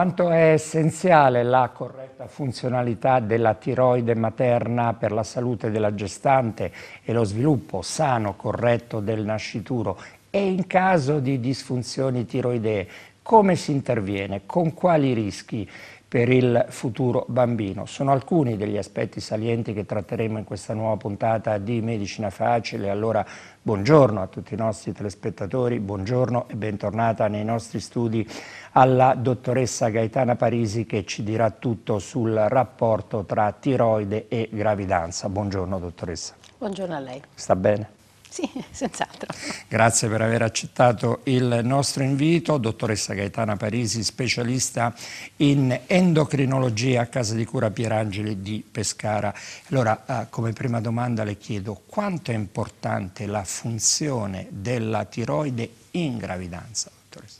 quanto è essenziale la corretta funzionalità della tiroide materna per la salute della gestante e lo sviluppo sano, corretto del nascituro e in caso di disfunzioni tiroidee come si interviene, con quali rischi per il futuro bambino. Sono alcuni degli aspetti salienti che tratteremo in questa nuova puntata di Medicina Facile. Allora, buongiorno a tutti i nostri telespettatori, buongiorno e bentornata nei nostri studi alla dottoressa Gaetana Parisi che ci dirà tutto sul rapporto tra tiroide e gravidanza. Buongiorno dottoressa. Buongiorno a lei. Sta bene? Sì, senz'altro. Grazie per aver accettato il nostro invito, dottoressa Gaetana Parisi, specialista in endocrinologia a Casa di Cura Pierangeli di Pescara. Allora, eh, come prima domanda le chiedo quanto è importante la funzione della tiroide in gravidanza, dottoressa?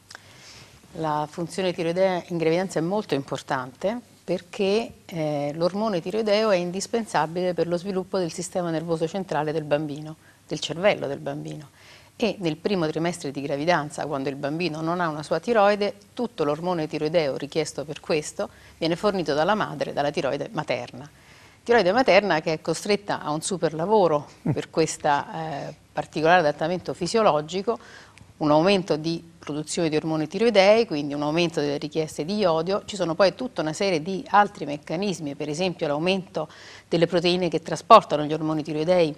La funzione tiroidea in gravidanza è molto importante perché eh, l'ormone tiroideo è indispensabile per lo sviluppo del sistema nervoso centrale del bambino del cervello del bambino e nel primo trimestre di gravidanza, quando il bambino non ha una sua tiroide, tutto l'ormone tiroideo richiesto per questo viene fornito dalla madre, dalla tiroide materna. Tiroide materna che è costretta a un super lavoro per questo eh, particolare adattamento fisiologico, un aumento di produzione di ormoni tiroidei, quindi un aumento delle richieste di iodio, ci sono poi tutta una serie di altri meccanismi, per esempio l'aumento delle proteine che trasportano gli ormoni tiroidei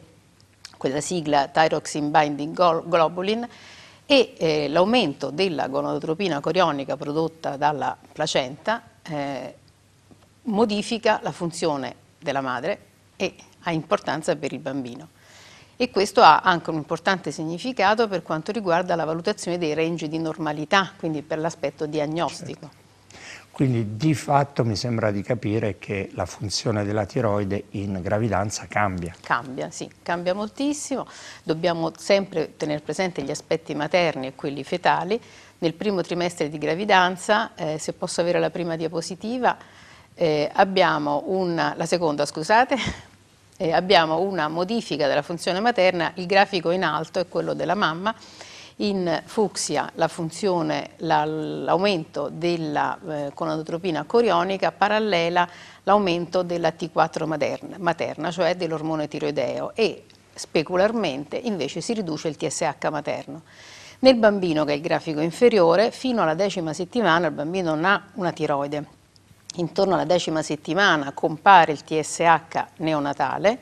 quella sigla Thyroxin Binding Globulin, e eh, l'aumento della gonadotropina corionica prodotta dalla placenta eh, modifica la funzione della madre e ha importanza per il bambino. E questo ha anche un importante significato per quanto riguarda la valutazione dei range di normalità, quindi per l'aspetto diagnostico. Certo. Quindi di fatto mi sembra di capire che la funzione della tiroide in gravidanza cambia. Cambia, sì, cambia moltissimo. Dobbiamo sempre tenere presente gli aspetti materni e quelli fetali. Nel primo trimestre di gravidanza, eh, se posso avere la prima diapositiva, eh, abbiamo una, la seconda scusate, eh, abbiamo una modifica della funzione materna, il grafico in alto è quello della mamma, in fucsia la funzione, l'aumento della eh, conadotropina corionica parallela l'aumento della T4 materna, materna cioè dell'ormone tiroideo e specularmente invece si riduce il TSH materno. Nel bambino che è il grafico inferiore, fino alla decima settimana il bambino non ha una tiroide. Intorno alla decima settimana compare il TSH neonatale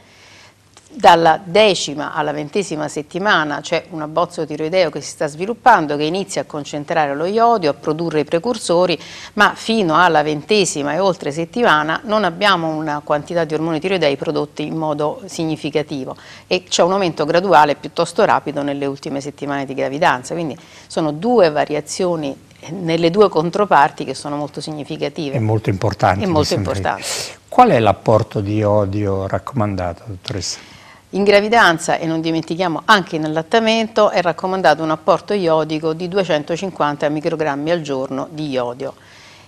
dalla decima alla ventesima settimana c'è un abbozzo tiroideo che si sta sviluppando, che inizia a concentrare lo iodio, a produrre i precursori, ma fino alla ventesima e oltre settimana non abbiamo una quantità di ormoni tiroidei prodotti in modo significativo e c'è un aumento graduale piuttosto rapido nelle ultime settimane di gravidanza, quindi sono due variazioni eh, nelle due controparti che sono molto significative. E molto importanti. E molto importanti. Qual è l'apporto di iodio raccomandato, dottoressa? In gravidanza e non dimentichiamo anche in allattamento è raccomandato un apporto iodico di 250 microgrammi al giorno di iodio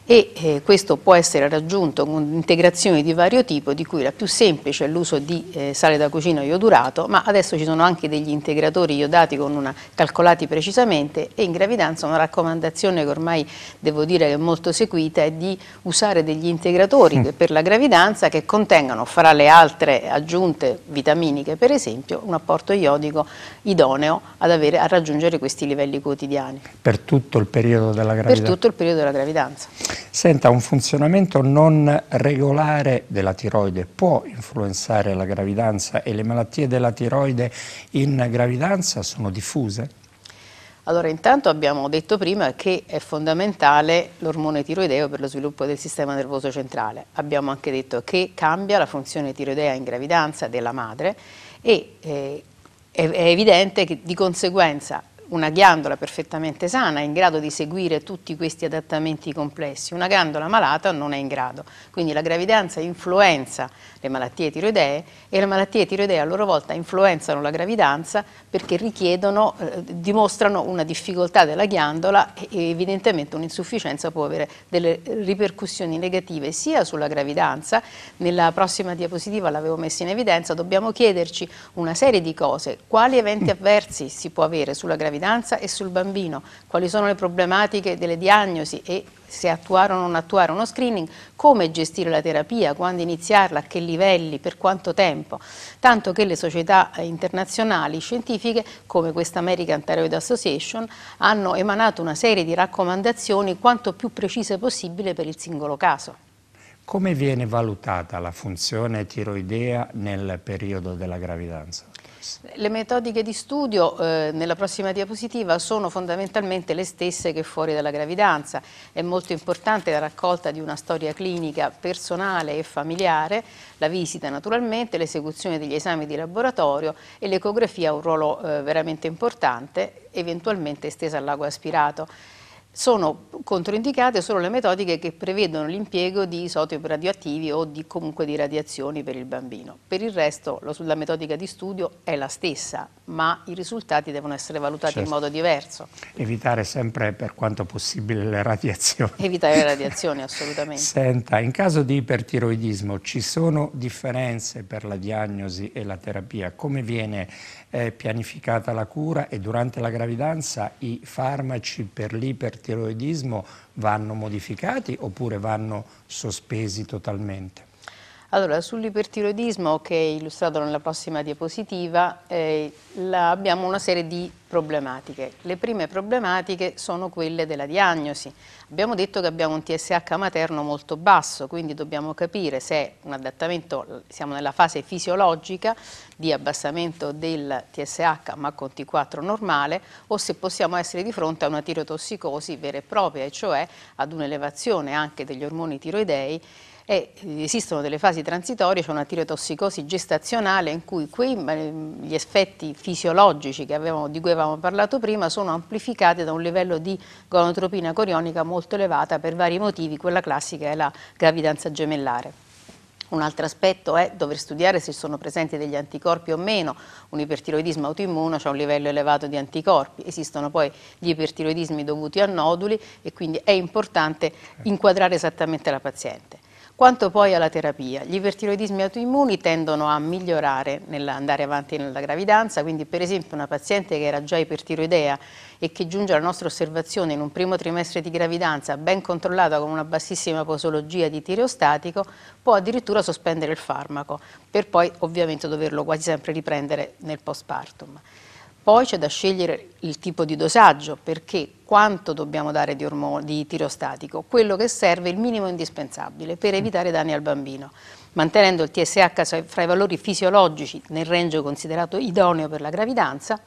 e eh, questo può essere raggiunto con integrazioni di vario tipo, di cui la più semplice è l'uso di eh, sale da cucina iodurato, ma adesso ci sono anche degli integratori iodati una, calcolati precisamente e in gravidanza una raccomandazione che ormai devo dire che è molto seguita è di usare degli integratori mm. per la gravidanza che contengano, fra le altre aggiunte vitaminiche per esempio, un apporto iodico idoneo avere, a raggiungere questi livelli quotidiani. Per tutto il periodo della gravidanza? Per tutto il periodo della gravidanza. Senta, un funzionamento non regolare della tiroide può influenzare la gravidanza e le malattie della tiroide in gravidanza sono diffuse? Allora, intanto abbiamo detto prima che è fondamentale l'ormone tiroideo per lo sviluppo del sistema nervoso centrale. Abbiamo anche detto che cambia la funzione tiroidea in gravidanza della madre e eh, è, evidente che di conseguenza una ghiandola perfettamente sana è in grado di seguire tutti questi adattamenti complessi, una ghiandola malata non è in grado, quindi la gravidanza influenza le malattie tiroidee e le malattie tiroidee a loro volta influenzano la gravidanza perché richiedono, eh, dimostrano una difficoltà della ghiandola e evidentemente un'insufficienza può avere delle ripercussioni negative sia sulla gravidanza, nella prossima diapositiva l'avevo messa in evidenza, dobbiamo chiederci una serie di cose, quali eventi mm. avversi si può avere sulla gravidanza e sul bambino, quali sono le problematiche delle diagnosi e se attuare o non attuare uno screening, come gestire la terapia, quando iniziarla, a che livelli, per quanto tempo, tanto che le società internazionali scientifiche come questa American Thyroid Association hanno emanato una serie di raccomandazioni quanto più precise possibile per il singolo caso. Come viene valutata la funzione tiroidea nel periodo della gravidanza? Le metodiche di studio eh, nella prossima diapositiva sono fondamentalmente le stesse che fuori dalla gravidanza. È molto importante la raccolta di una storia clinica personale e familiare, la visita naturalmente, l'esecuzione degli esami di laboratorio e l'ecografia ha un ruolo eh, veramente importante, eventualmente estesa all'ago aspirato. Sono controindicate solo le metodiche che prevedono l'impiego di isotopi radioattivi o di, comunque di radiazioni per il bambino. Per il resto la metodica di studio è la stessa, ma i risultati devono essere valutati certo. in modo diverso. Evitare sempre per quanto possibile le radiazioni. Evitare le radiazioni, assolutamente. Senta, in caso di ipertiroidismo ci sono differenze per la diagnosi e la terapia? Come viene eh, pianificata la cura e durante la gravidanza i farmaci per l'ipertiroidismo vanno modificati oppure vanno sospesi totalmente? Allora, sull'ipertiroidismo che è illustrato nella prossima diapositiva, eh, la, abbiamo una serie di problematiche. Le prime problematiche sono quelle della diagnosi. Abbiamo detto che abbiamo un TSH materno molto basso, quindi dobbiamo capire se un adattamento, siamo nella fase fisiologica di abbassamento del TSH ma con T4 normale o se possiamo essere di fronte a una tirotossicosi vera e propria, e cioè ad un'elevazione anche degli ormoni tiroidei e eh, esistono delle fasi transitorie, c'è cioè una tirotossicosi gestazionale in cui quei, eh, gli effetti fisiologici avevamo, di cui avevamo parlato prima sono amplificati da un livello di gonotropina corionica molto elevata per vari motivi, quella classica è la gravidanza gemellare. Un altro aspetto è dover studiare se sono presenti degli anticorpi o meno. Un ipertiroidismo autoimmuno ha un livello elevato di anticorpi. Esistono poi gli ipertiroidismi dovuti a noduli e quindi è importante inquadrare esattamente la paziente. Quanto poi alla terapia, gli ipertiroidismi autoimmuni tendono a migliorare nell'andare avanti nella gravidanza, quindi per esempio una paziente che era già ipertiroidea e che giunge alla nostra osservazione in un primo trimestre di gravidanza ben controllata con una bassissima posologia di tireostatico può addirittura sospendere il farmaco per poi ovviamente doverlo quasi sempre riprendere nel postpartum. Poi c'è da scegliere il tipo di dosaggio, perché quanto dobbiamo dare di, di tirostatico, quello che serve il minimo indispensabile per evitare danni al bambino, mantenendo il TSH fra i valori fisiologici nel range considerato idoneo per la gravidanza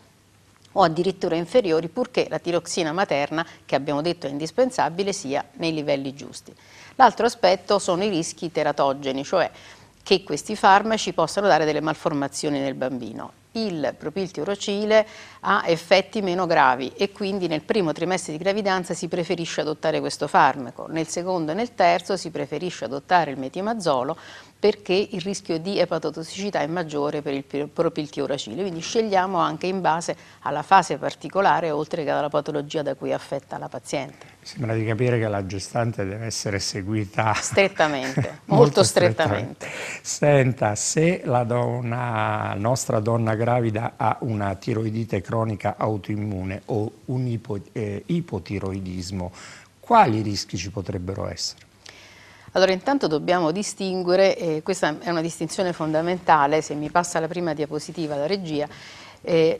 o addirittura inferiori purché la tiroxina materna, che abbiamo detto è indispensabile, sia nei livelli giusti. L'altro aspetto sono i rischi teratogeni, cioè che questi farmaci possano dare delle malformazioni nel bambino il propilti urocile ha effetti meno gravi e quindi nel primo trimestre di gravidanza si preferisce adottare questo farmaco, nel secondo e nel terzo si preferisce adottare il metimazolo perché il rischio di epatotossicità è maggiore per il propilti urocile, quindi scegliamo anche in base alla fase particolare oltre che alla patologia da cui è affetta la paziente. Mi Sembra di capire che la gestante deve essere seguita strettamente, molto, molto strettamente. strettamente. Senta, se la donna, nostra donna gravida ha una tiroidite cronica autoimmune o un ipo, eh, ipotiroidismo, quali rischi ci potrebbero essere? Allora intanto dobbiamo distinguere, eh, questa è una distinzione fondamentale, se mi passa la prima diapositiva la regia, eh,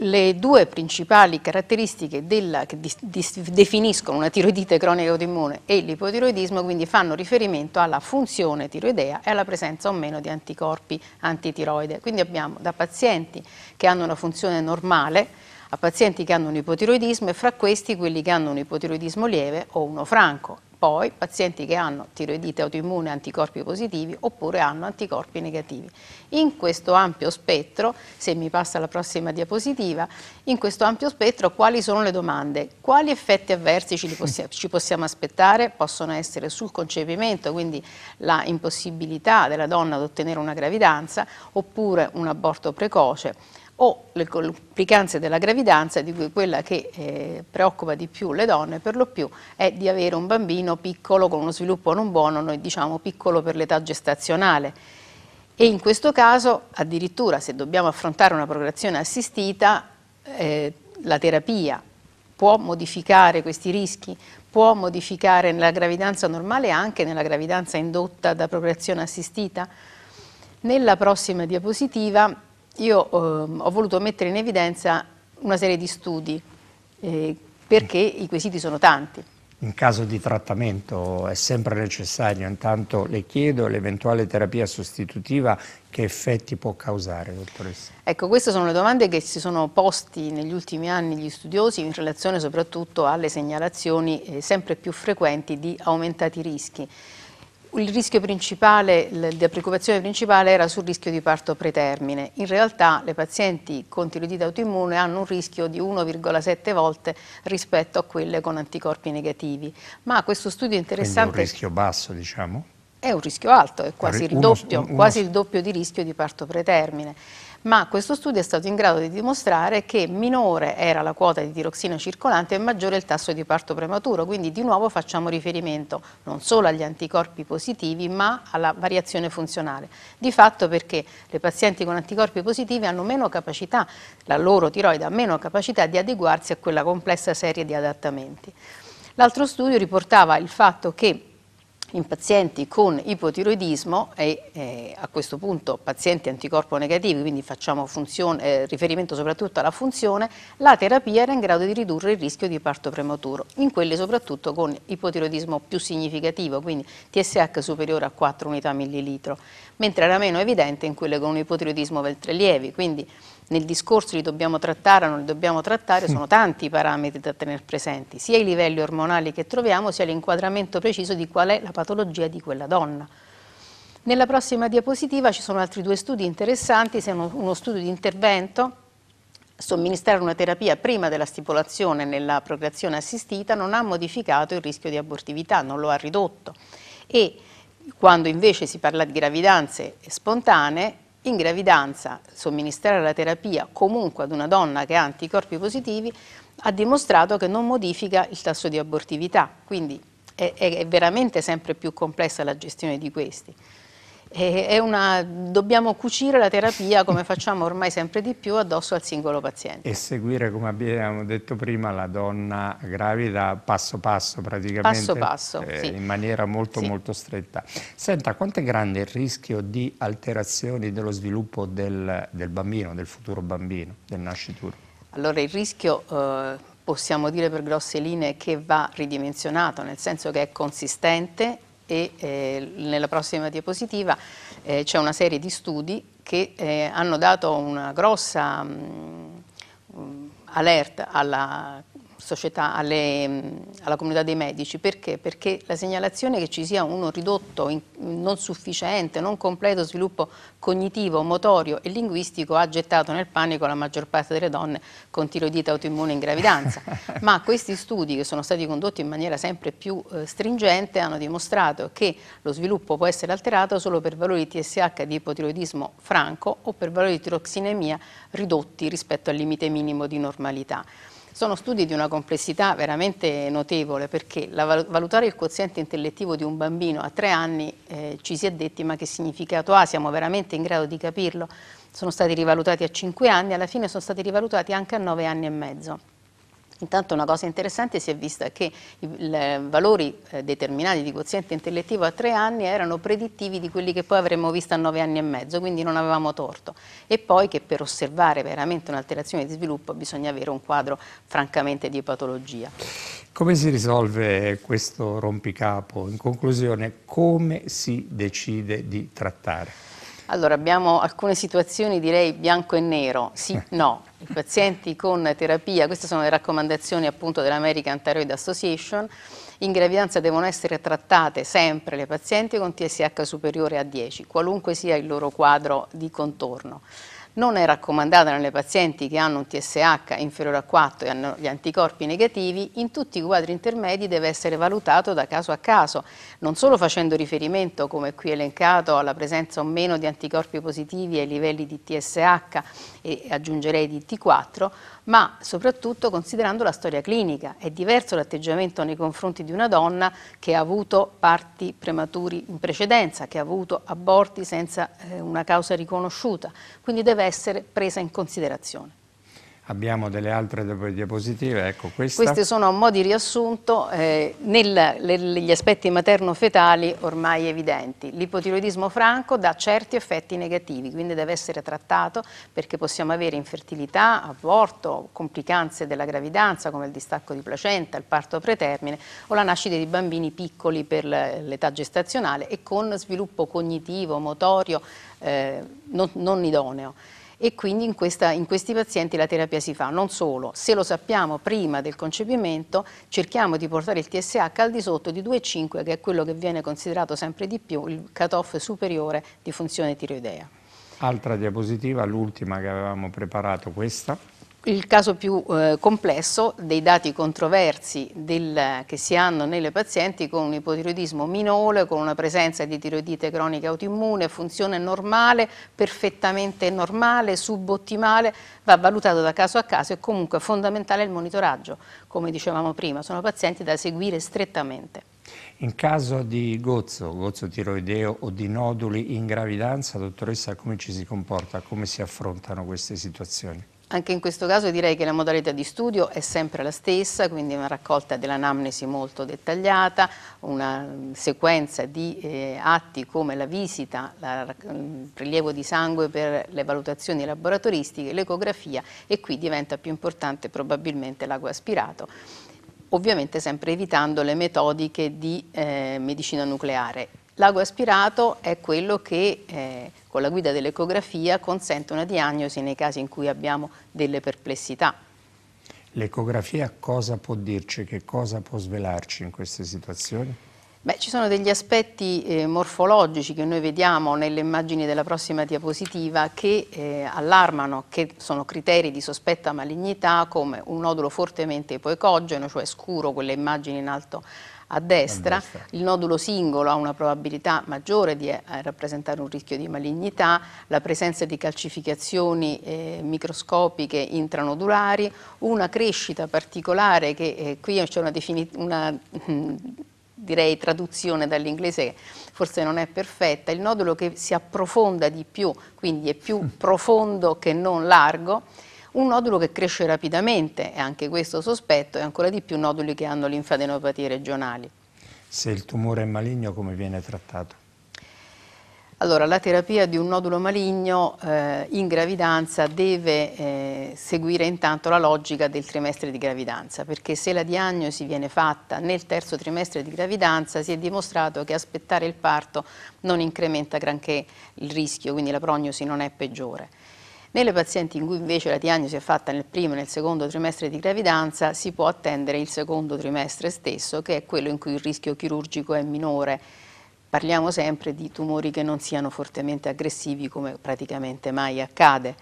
le due principali caratteristiche della, che dis, dis, definiscono una tiroidite cronica autoimmune e l'ipotiroidismo quindi fanno riferimento alla funzione tiroidea e alla presenza o meno di anticorpi antitiroide. Quindi abbiamo da pazienti che hanno una funzione normale a pazienti che hanno un ipotiroidismo e fra questi quelli che hanno un ipotiroidismo lieve o uno franco poi pazienti che hanno tiroidite autoimmune anticorpi positivi oppure hanno anticorpi negativi. In questo ampio spettro, se mi passa la prossima diapositiva, in questo ampio spettro quali sono le domande? Quali effetti avversi ci, possi ci possiamo aspettare? Possono essere sul concepimento, quindi la impossibilità della donna ad ottenere una gravidanza oppure un aborto precoce o le complicanze della gravidanza, di cui quella che eh, preoccupa di più le donne per lo più è di avere un bambino piccolo con uno sviluppo non buono, noi diciamo piccolo per l'età gestazionale. E in questo caso, addirittura, se dobbiamo affrontare una procreazione assistita, eh, la terapia può modificare questi rischi, può modificare nella gravidanza normale e anche nella gravidanza indotta da procreazione assistita. Nella prossima diapositiva io eh, ho voluto mettere in evidenza una serie di studi eh, perché i quesiti sono tanti. In caso di trattamento è sempre necessario, intanto le chiedo l'eventuale terapia sostitutiva che effetti può causare, dottoressa? Ecco, queste sono le domande che si sono posti negli ultimi anni gli studiosi in relazione soprattutto alle segnalazioni eh, sempre più frequenti di aumentati rischi. Il rischio principale, la preoccupazione principale era sul rischio di parto pretermine. In realtà le pazienti con tiroidite autoimmune hanno un rischio di 1,7 volte rispetto a quelle con anticorpi negativi. Ma questo studio interessante... Quindi un rischio basso, diciamo? È un rischio alto, è quasi, uno, il, doppio, uno, quasi il doppio di rischio di parto pretermine ma questo studio è stato in grado di dimostrare che minore era la quota di tiroxina circolante e maggiore il tasso di parto prematuro, quindi di nuovo facciamo riferimento non solo agli anticorpi positivi ma alla variazione funzionale. Di fatto perché le pazienti con anticorpi positivi hanno meno capacità, la loro tiroide ha meno capacità di adeguarsi a quella complessa serie di adattamenti. L'altro studio riportava il fatto che in pazienti con ipotiroidismo e eh, a questo punto pazienti anticorpo negativi, quindi facciamo funzione, eh, riferimento soprattutto alla funzione, la terapia era in grado di ridurre il rischio di parto prematuro, in quelle soprattutto con ipotiroidismo più significativo, quindi TSH superiore a 4 unità millilitro, mentre era meno evidente in quelle con un ipotiroidismo veltrelievi, quindi nel discorso li dobbiamo trattare o non li dobbiamo trattare, mm. sono tanti i parametri da tenere presenti, sia i livelli ormonali che troviamo, sia l'inquadramento preciso di qual è la patologia di quella donna. Nella prossima diapositiva ci sono altri due studi interessanti, sono uno studio di intervento somministrare una terapia prima della stipulazione nella procreazione assistita non ha modificato il rischio di abortività, non lo ha ridotto e quando invece si parla di gravidanze spontanee in gravidanza somministrare la terapia comunque ad una donna che ha anticorpi positivi ha dimostrato che non modifica il tasso di abortività, quindi è, è veramente sempre più complessa la gestione di questi. Eh, una, dobbiamo cucire la terapia, come facciamo ormai sempre di più, addosso al singolo paziente. E seguire, come abbiamo detto prima, la donna gravida passo passo praticamente. Passo passo, eh, sì. In maniera molto sì. molto stretta. Senta, quanto è grande il rischio di alterazioni dello sviluppo del, del bambino, del futuro bambino, del nascituro? Allora il rischio... Eh, possiamo dire per grosse linee che va ridimensionato, nel senso che è consistente, e eh, nella prossima diapositiva eh, c'è una serie di studi che eh, hanno dato una grossa mh, mm, mh, mm, allerta alla società, alle, mm, alla comunità dei medici. Perché? Perché la segnalazione che ci sia uno ridotto, in, non sufficiente, non completo sviluppo cognitivo, motorio e linguistico ha gettato nel panico la maggior parte delle donne con tiroidite autoimmune in gravidanza. Ma questi studi che sono stati condotti in maniera sempre più eh, stringente hanno dimostrato che lo sviluppo può essere alterato solo per valori TSH di ipotiroidismo franco o per valori di tiroxinemia ridotti rispetto al limite minimo di normalità. Sono studi di una complessità veramente notevole perché la, valutare il quoziente intellettivo di un bambino a tre anni eh, ci si è detti ma che significato ha, siamo veramente in grado di capirlo? Sono stati rivalutati a cinque anni, alla fine sono stati rivalutati anche a nove anni e mezzo. Intanto una cosa interessante si è vista che i valori eh, determinati di quoziente intellettivo a tre anni erano predittivi di quelli che poi avremmo visto a nove anni e mezzo, quindi non avevamo torto. E poi che per osservare veramente un'alterazione di sviluppo bisogna avere un quadro francamente di patologia. Come si risolve questo rompicapo? In conclusione, come si decide di trattare? Allora, abbiamo alcune situazioni, direi bianco e nero, sì, eh. no, i pazienti con terapia, queste sono le raccomandazioni appunto dell'American Thyroid Association, in gravidanza devono essere trattate sempre le pazienti con TSH superiore a 10, qualunque sia il loro quadro di contorno non è raccomandata nelle pazienti che hanno un TSH inferiore a 4 e hanno gli anticorpi negativi, in tutti i quadri intermedi deve essere valutato da caso a caso, non solo facendo riferimento, come qui elencato, alla presenza o meno di anticorpi positivi ai livelli di TSH e aggiungerei di T4, ma soprattutto considerando la storia clinica. È diverso l'atteggiamento nei confronti di una donna che ha avuto parti prematuri in precedenza, che ha avuto aborti senza eh, una causa riconosciuta, quindi deve essere presa in considerazione. Abbiamo delle altre diapositive, ecco questa. Queste sono a mo' di riassunto eh, nel, le, aspetti materno-fetali ormai evidenti. L'ipotiroidismo franco dà certi effetti negativi, quindi deve essere trattato perché possiamo avere infertilità, aborto, complicanze della gravidanza come il distacco di placenta, il parto pretermine o la nascita di bambini piccoli per l'età gestazionale e con sviluppo cognitivo, motorio eh, non, non idoneo e quindi in, questa, in, questi pazienti la terapia si fa. Non solo, se lo sappiamo prima del concepimento cerchiamo di portare il TSH al di sotto di 2,5 che è quello che viene considerato sempre di più il cutoff superiore di funzione tiroidea. Altra diapositiva, l'ultima che avevamo preparato, questa il caso più eh, complesso dei dati controversi del, che si hanno nelle pazienti con un ipotiroidismo minore, con una presenza di tiroidite cronica autoimmune, funzione normale, perfettamente normale, subottimale, va valutato da caso a caso e comunque fondamentale il monitoraggio, come dicevamo prima, sono pazienti da seguire strettamente. In caso di gozzo, gozzo tiroideo o di noduli in gravidanza, dottoressa, come ci si comporta, come si affrontano queste situazioni? Anche in questo caso direi che la modalità di studio è sempre la stessa, quindi una raccolta dell'anamnesi molto dettagliata, una mm, sequenza di eh, atti come la visita, il mm, prelievo di sangue per le valutazioni laboratoristiche, l'ecografia e qui diventa più importante probabilmente l'ago aspirato ovviamente sempre evitando le metodiche di eh, medicina nucleare. L'ago aspirato è quello che eh, con la guida dell'ecografia consente una diagnosi nei casi in cui abbiamo delle perplessità. L'ecografia cosa può dirci, che cosa può svelarci in queste situazioni? Beh, ci sono degli aspetti eh, morfologici che noi vediamo nelle immagini della prossima diapositiva che eh, allarmano, che sono criteri di sospetta malignità come un nodulo fortemente ipoecogeno, cioè scuro, quelle immagini in alto a destra, a destra. il nodulo singolo ha una probabilità maggiore di eh, rappresentare un rischio di malignità, la presenza di calcificazioni eh, microscopiche intranodulari, una crescita particolare che eh, qui c'è una, una direi traduzione dall'inglese che forse non è perfetta, il nodulo che si approfonda di più, quindi è più profondo che non largo un nodulo che cresce rapidamente, è anche questo sospetto, e ancora di più noduli che hanno linfadenopatie regionali. Se il tumore è maligno, come viene trattato? Allora, la terapia di un nodulo maligno eh, in gravidanza deve eh, seguire intanto la logica del trimestre di gravidanza, perché se la diagnosi viene fatta nel terzo trimestre di gravidanza si è dimostrato che aspettare il parto non incrementa granché il rischio, quindi la prognosi non è peggiore. Nelle pazienti in cui invece la diagnosi è fatta nel primo e nel secondo trimestre di gravidanza si può attendere il secondo trimestre stesso, che è quello in cui il rischio chirurgico è minore. Parliamo sempre di tumori che non siano fortemente aggressivi come praticamente mai accade.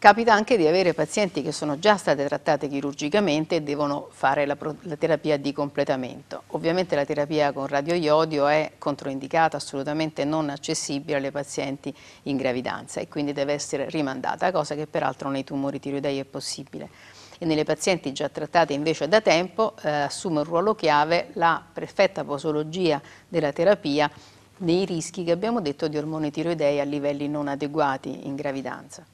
Capita anche di avere pazienti che sono già state trattate chirurgicamente e devono fare la, la terapia di completamento. Ovviamente la terapia con radioiodio è controindicata, assolutamente non accessibile alle pazienti in gravidanza e quindi deve essere rimandata, cosa che peraltro nei tumori tiroidei è possibile. E nelle pazienti già trattate invece da tempo eh, assume un ruolo chiave la perfetta posologia della terapia nei rischi che abbiamo detto di ormoni tiroidei a livelli non adeguati in gravidanza.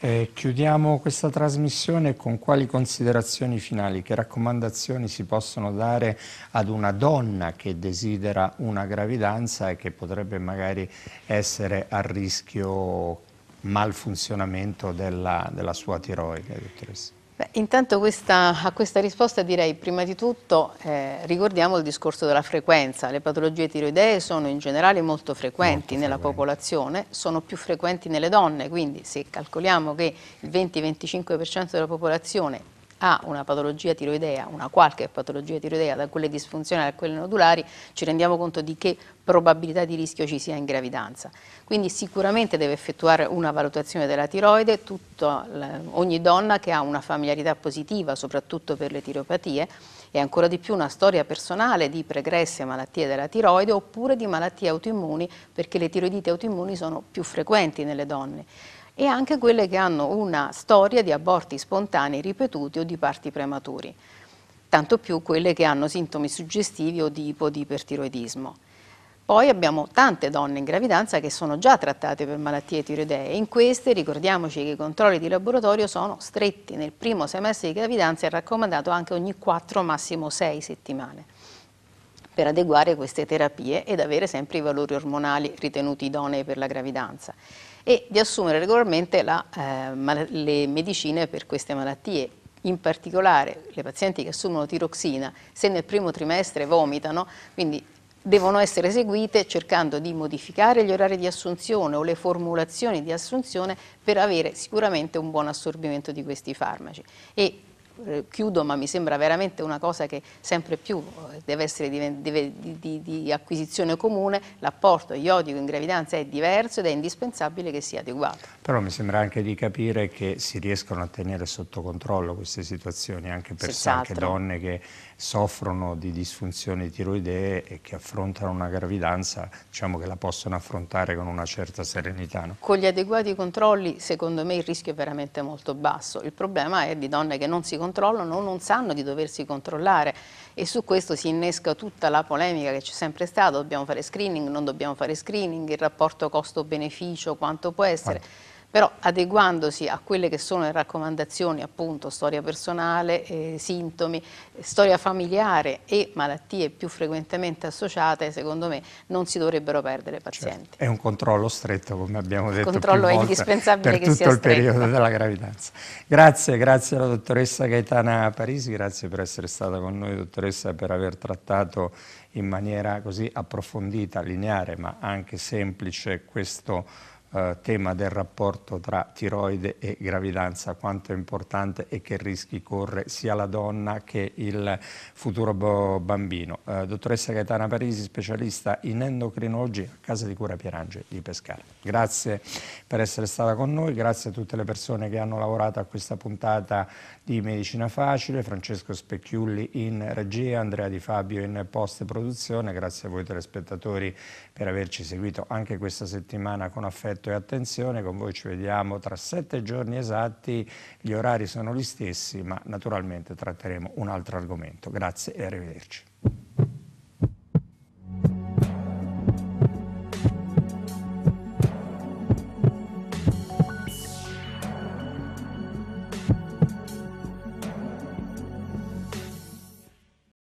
Eh, chiudiamo questa trasmissione con quali considerazioni finali, che raccomandazioni si possono dare ad una donna che desidera una gravidanza e che potrebbe magari essere a rischio malfunzionamento della, della sua tiroide, dottoressa? Beh, intanto questa, a questa risposta direi prima di tutto eh, ricordiamo il discorso della frequenza, le patologie tiroidee sono in generale molto frequenti molto nella frequenti. popolazione, sono più frequenti nelle donne, quindi se calcoliamo che il 20-25% della popolazione ha una patologia tiroidea, una qualche patologia tiroidea, da quelle disfunzionali a quelle nodulari, ci rendiamo conto di che probabilità di rischio ci sia in gravidanza. Quindi sicuramente deve effettuare una valutazione della tiroide, tutta, ogni donna che ha una familiarità positiva, soprattutto per le tiropatie, e ancora di più una storia personale di pregresse malattie della tiroide oppure di malattie autoimmuni, perché le tiroidite autoimmuni sono più frequenti nelle donne e anche quelle che hanno una storia di aborti spontanei ripetuti o di parti prematuri, tanto più quelle che hanno sintomi suggestivi o di ipertiroidismo. Poi abbiamo tante donne in gravidanza che sono già trattate per malattie tiroidee. In queste ricordiamoci che i controlli di laboratorio sono stretti. Nel primo semestre di gravidanza è raccomandato anche ogni 4, massimo 6 settimane per adeguare queste terapie ed avere sempre i valori ormonali ritenuti idonei per la gravidanza e di assumere regolarmente la, eh, le medicine per queste malattie. In particolare le pazienti che assumono tiroxina, se nel primo trimestre vomitano, quindi devono essere eseguite cercando di modificare gli orari di assunzione o le formulazioni di assunzione per avere sicuramente un buon assorbimento di questi farmaci. E eh, chiudo, ma mi sembra veramente una cosa che sempre più eh, deve essere di, di, di, di acquisizione comune, l'apporto iodico in gravidanza è diverso ed è indispensabile che sia adeguato. Però mi sembra anche di capire che si riescono a tenere sotto controllo queste situazioni, anche per anche donne che soffrono di disfunzioni tiroidee e che affrontano una gravidanza, diciamo che la possono affrontare con una certa serenità. No? Con gli adeguati controlli, secondo me, il rischio è veramente molto basso. Il problema è di donne che non si controllano o non sanno di doversi controllare e su questo si innesca tutta la polemica che c'è sempre stata, dobbiamo fare screening, non dobbiamo fare screening, il rapporto costo-beneficio, quanto può essere. Ah però adeguandosi a quelle che sono le raccomandazioni appunto storia personale, eh, sintomi, storia familiare e malattie più frequentemente associate secondo me non si dovrebbero perdere pazienti. Certo. È un controllo stretto come abbiamo detto il controllo è indispensabile per che tutto sia il periodo della gravidanza. Grazie, grazie alla dottoressa Gaetana Parisi, grazie per essere stata con noi dottoressa per aver trattato in maniera così approfondita, lineare ma anche semplice questo eh, tema del rapporto tra tiroide e gravidanza, quanto è importante e che rischi corre sia la donna che il futuro bambino. Eh, dottoressa Gaetana Parisi, specialista in endocrinologia, Casa di Cura Pierange di Pescara. Grazie per essere stata con noi, grazie a tutte le persone che hanno lavorato a questa puntata di Medicina Facile, Francesco Specchiulli in regia, Andrea Di Fabio in post produzione, grazie a voi telespettatori per averci seguito anche questa settimana con affetto rispetto e attenzione, con voi ci vediamo tra sette giorni esatti, gli orari sono gli stessi ma naturalmente tratteremo un altro argomento. Grazie e arrivederci.